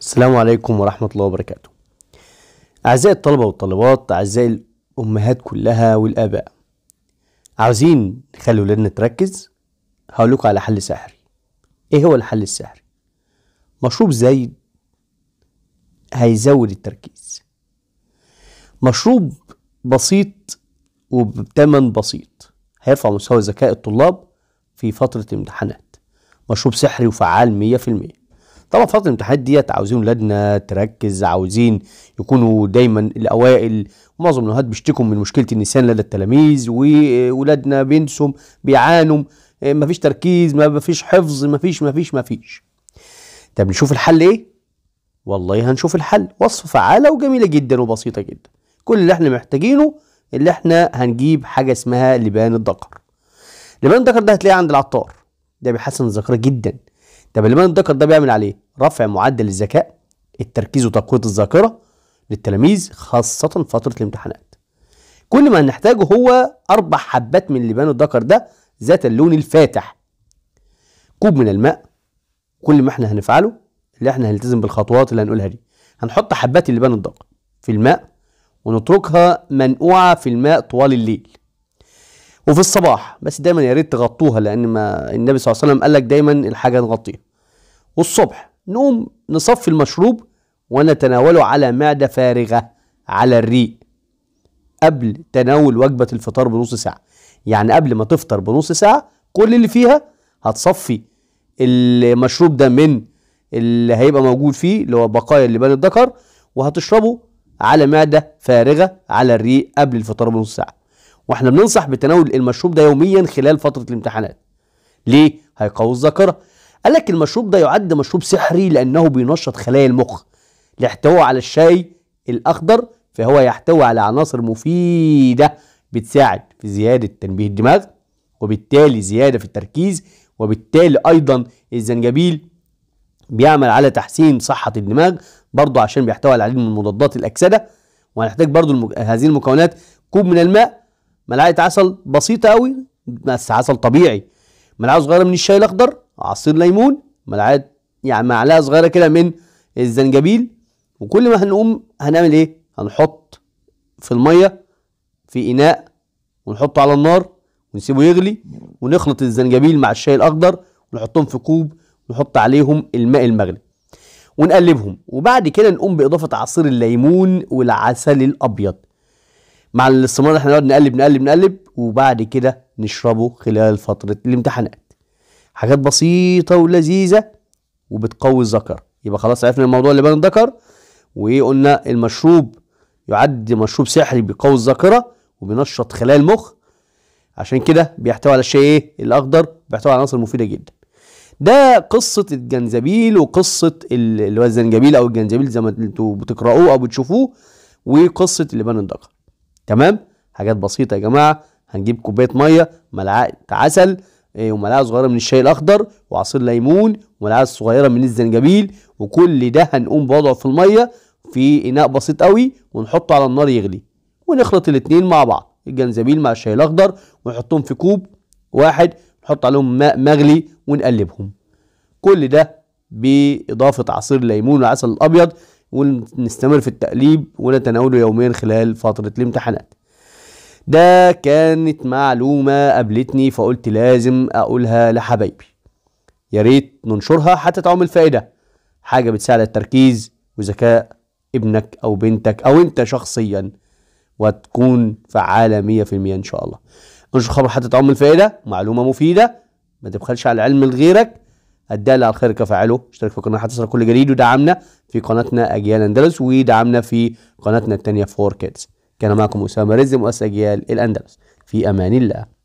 السلام عليكم ورحمة الله وبركاته أعزائي الطلبة والطالبات أعزائي الأمهات كلها والآباء عاوزين نخلي ولادنا تركز هقولك على حل سحري إيه هو الحل السحري مشروب زايد هيزود التركيز مشروب بسيط وبتمن بسيط هيرفع مستوى ذكاء الطلاب في فترة الامتحانات مشروب سحري وفعال 100% طبعا فتره الامتحانات ديت عاوزين ولادنا تركز عاوزين يكونوا دايما الاوائل معظم الامهات بيشتكوا من مشكله النسيان لدى التلاميذ وولادنا بينسوا بيعانوا آه، مفيش تركيز مفيش حفظ مفيش مفيش مفيش طب نشوف الحل ايه والله هنشوف الحل وصفه فعاله وجميله جدا وبسيطه جدا كل اللي احنا محتاجينه اللي احنا هنجيب حاجه اسمها لبان الذكر لبان الذكر ده هتلاقيه عند العطار ده بيحسن الذاكره جدا طب الإدمان الذكر ده بيعمل عليه رفع معدل الذكاء التركيز وتقوية الذاكرة للتلاميذ خاصة فترة الامتحانات كل ما هنحتاجه هو أربع حبات من اللبان الذكر ده ذات اللون الفاتح كوب من الماء كل ما احنا هنفعله اللي احنا هنلتزم بالخطوات اللي هنقولها دي هنحط حبات اللبان الذكر في الماء ونتركها منقوعة في الماء طوال الليل وفي الصباح بس دايما يا ريت تغطوها لان ما النبي صلى الله عليه وسلم قال لك دايما الحاجة نغطيها والصبح نقوم نصفي المشروب ونتناوله على معدة فارغة على الريق قبل تناول وجبة الفطار بنص ساعة يعني قبل ما تفطر بنص ساعة كل اللي فيها هتصفي المشروب ده من اللي هيبقى موجود فيه اللي هو بقايا اللبان الذكر وهتشربه على معدة فارغة على الريق قبل الفطار بنص ساعة واحنا بننصح بتناول المشروب ده يوميا خلال فترة الامتحانات ليه؟ هيقوي الذاكرة قال لك المشروب ده يعد مشروب سحري لأنه بينشط خلايا المخ ليحتوي على الشاي الأخضر فهو يحتوي على عناصر مفيدة بتساعد في زيادة تنبيه الدماغ وبالتالي زيادة في التركيز وبالتالي أيضا الزنجبيل بيعمل على تحسين صحة الدماغ برضه عشان بيحتوي على العديد من مضادات الأكسدة وهنحتاج برضه المك... هذه المكونات كوب من الماء ملعقة عسل بسيطة قوي بس عسل طبيعي ملعقة صغيرة من الشاي الأخضر عصير ليمون ملعقه يعني معلقه صغيره كده من الزنجبيل وكل ما هنقوم هنعمل ايه هنحط في الميه في اناء ونحطه على النار ونسيبه يغلي ونخلط الزنجبيل مع الشاي الاخضر ونحطهم في كوب ونحط عليهم الماء المغلي ونقلبهم وبعد كده نقوم باضافه عصير الليمون والعسل الابيض مع الاستمرار احنا نقعد نقلب نقلب نقلب وبعد كده نشربه خلال فتره الامتحانات حاجات بسيطة ولذيذة وبتقوي الذكر يبقى خلاص عرفنا الموضوع اللي بين الذكر وايه قلنا المشروب يعد مشروب سحري بيقوي الذاكرة وبينشط خلايا المخ عشان كده بيحتوي على الشاي ايه الاخضر بيحتوي على عناصر مفيدة جدا ده قصة الجنزبيل وقصة اللي هو الزنجبيل او الجنزبيل زي ما انتوا بتقرأوه او بتشوفوه وقصة لبان الدقر تمام حاجات بسيطة يا جماعة هنجيب كوباية مية ملعقة عسل إيه، وملعقه صغيره من الشاي الاخضر وعصير ليمون وملعقه صغيره من الزنجبيل وكل ده هنقوم بوضعه في الميه في اناء بسيط قوي ونحطه على النار يغلي ونخلط الاتنين مع بعض الجنزبيل مع الشاي الاخضر ونحطهم في كوب واحد نحط عليهم ماء مغلي ونقلبهم كل ده باضافه عصير الليمون والعسل الابيض ونستمر في التقليب ونتناوله يوميا خلال فتره الامتحانات ده كانت معلومة قابلتني فقلت لازم أقولها لحبايبي يا ريت ننشرها حتى تعمل فائدة حاجة بتساعد التركيز وذكاء ابنك أو بنتك أو أنت شخصيا وتكون فعالة 100% إن شاء الله انشر خبر حتى تعمل فائدة معلومة مفيدة ما تبخلش على العلم لغيرك الدال على الخير كفاعله اشترك في القناة حتى تصل كل جديد ودعمنا في قناتنا أجيال أندلس ودعمنا في قناتنا التانية فور كيدز كان معكم أسامة رزق مؤسسة أجيال الأندلس في أمان الله